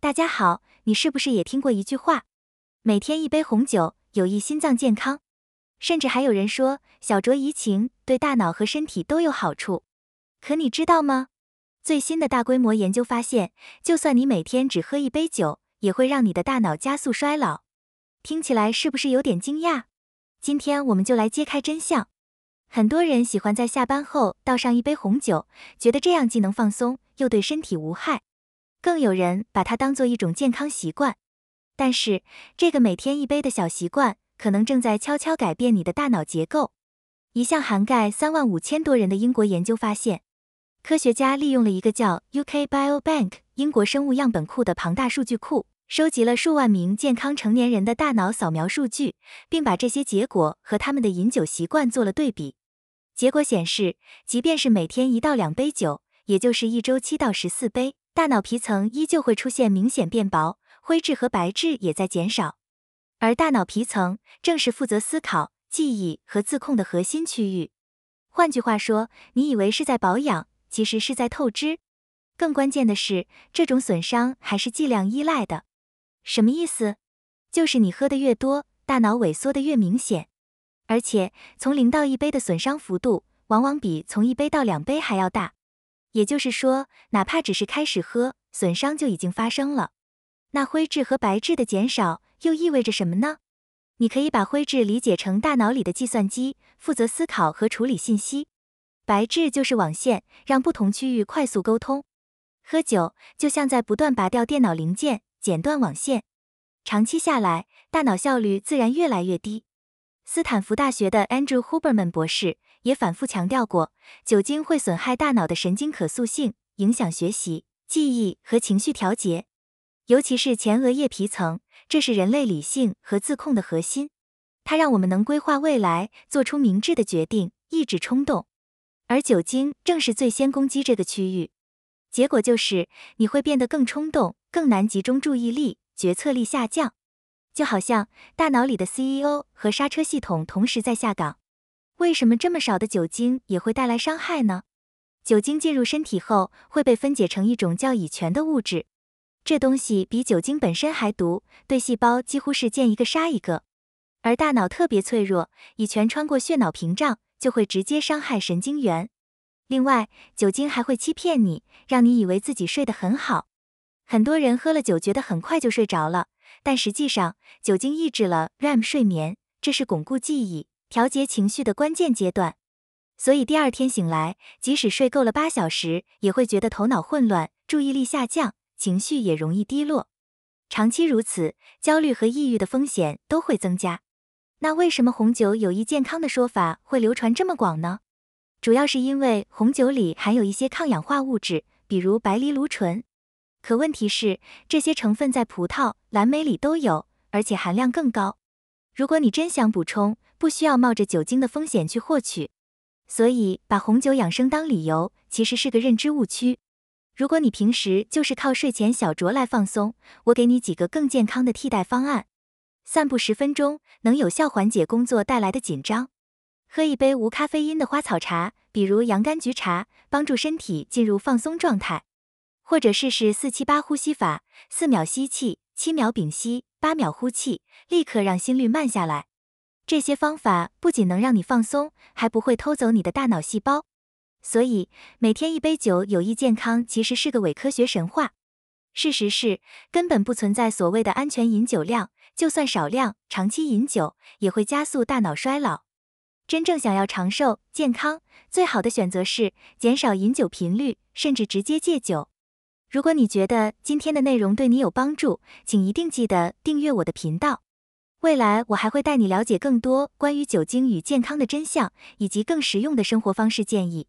大家好，你是不是也听过一句话：每天一杯红酒有益心脏健康，甚至还有人说小酌怡情对大脑和身体都有好处。可你知道吗？最新的大规模研究发现，就算你每天只喝一杯酒，也会让你的大脑加速衰老。听起来是不是有点惊讶？今天我们就来揭开真相。很多人喜欢在下班后倒上一杯红酒，觉得这样既能放松，又对身体无害。更有人把它当做一种健康习惯，但是这个每天一杯的小习惯，可能正在悄悄改变你的大脑结构。一项涵盖三万五千多人的英国研究发现，科学家利用了一个叫 UK Biobank 英国生物样本库的庞大数据库，收集了数万名健康成年人的大脑扫描数据，并把这些结果和他们的饮酒习惯做了对比。结果显示，即便是每天一到两杯酒，也就是一周七到十四杯。大脑皮层依旧会出现明显变薄，灰质和白质也在减少，而大脑皮层正是负责思考、记忆和自控的核心区域。换句话说，你以为是在保养，其实是在透支。更关键的是，这种损伤还是剂量依赖的。什么意思？就是你喝的越多，大脑萎缩的越明显。而且，从零到一杯的损伤幅度，往往比从一杯到两杯还要大。也就是说，哪怕只是开始喝，损伤就已经发生了。那灰质和白质的减少又意味着什么呢？你可以把灰质理解成大脑里的计算机，负责思考和处理信息；白质就是网线，让不同区域快速沟通。喝酒就像在不断拔掉电脑零件、剪断网线，长期下来，大脑效率自然越来越低。斯坦福大学的 Andrew Huberman 博士。也反复强调过，酒精会损害大脑的神经可塑性，影响学习、记忆和情绪调节，尤其是前额叶皮层，这是人类理性和自控的核心，它让我们能规划未来、做出明智的决定、抑制冲动，而酒精正是最先攻击这个区域，结果就是你会变得更冲动、更难集中注意力、决策力下降，就好像大脑里的 CEO 和刹车系统同时在下岗。为什么这么少的酒精也会带来伤害呢？酒精进入身体后会被分解成一种叫乙醛的物质，这东西比酒精本身还毒，对细胞几乎是见一个杀一个。而大脑特别脆弱，乙醛穿过血脑屏障就会直接伤害神经元。另外，酒精还会欺骗你，让你以为自己睡得很好。很多人喝了酒觉得很快就睡着了，但实际上酒精抑制了 REM 睡眠，这是巩固记忆。调节情绪的关键阶段，所以第二天醒来，即使睡够了八小时，也会觉得头脑混乱、注意力下降、情绪也容易低落。长期如此，焦虑和抑郁的风险都会增加。那为什么红酒有益健康的说法会流传这么广呢？主要是因为红酒里含有一些抗氧化物质，比如白藜芦醇。可问题是，这些成分在葡萄、蓝莓里都有，而且含量更高。如果你真想补充，不需要冒着酒精的风险去获取，所以把红酒养生当理由，其实是个认知误区。如果你平时就是靠睡前小酌来放松，我给你几个更健康的替代方案：散步十分钟能有效缓解工作带来的紧张；喝一杯无咖啡因的花草茶，比如洋甘菊茶，帮助身体进入放松状态；或者试试四七八呼吸法，四秒吸气。七秒屏息，八秒呼气，立刻让心率慢下来。这些方法不仅能让你放松，还不会偷走你的大脑细胞。所以，每天一杯酒有益健康，其实是个伪科学神话。事实是，根本不存在所谓的安全饮酒量，就算少量长期饮酒，也会加速大脑衰老。真正想要长寿健康，最好的选择是减少饮酒频率，甚至直接戒酒。如果你觉得今天的内容对你有帮助，请一定记得订阅我的频道。未来我还会带你了解更多关于酒精与健康的真相，以及更实用的生活方式建议。